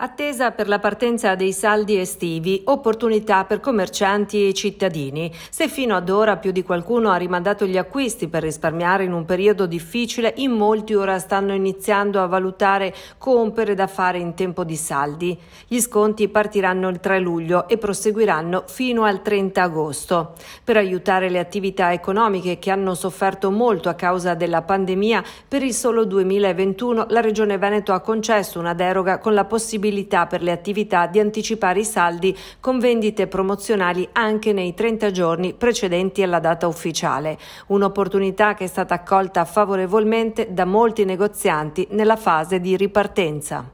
Attesa per la partenza dei saldi estivi, opportunità per commercianti e cittadini. Se fino ad ora più di qualcuno ha rimandato gli acquisti per risparmiare in un periodo difficile, in molti ora stanno iniziando a valutare compere da fare in tempo di saldi. Gli sconti partiranno il 3 luglio e proseguiranno fino al 30 agosto. Per aiutare le attività economiche che hanno sofferto molto a causa della pandemia, per il solo 2021 la Regione Veneto ha concesso una deroga con la possibilità possibilità per le attività di anticipare i saldi con vendite promozionali anche nei 30 giorni precedenti alla data ufficiale, un'opportunità che è stata accolta favorevolmente da molti negozianti nella fase di ripartenza.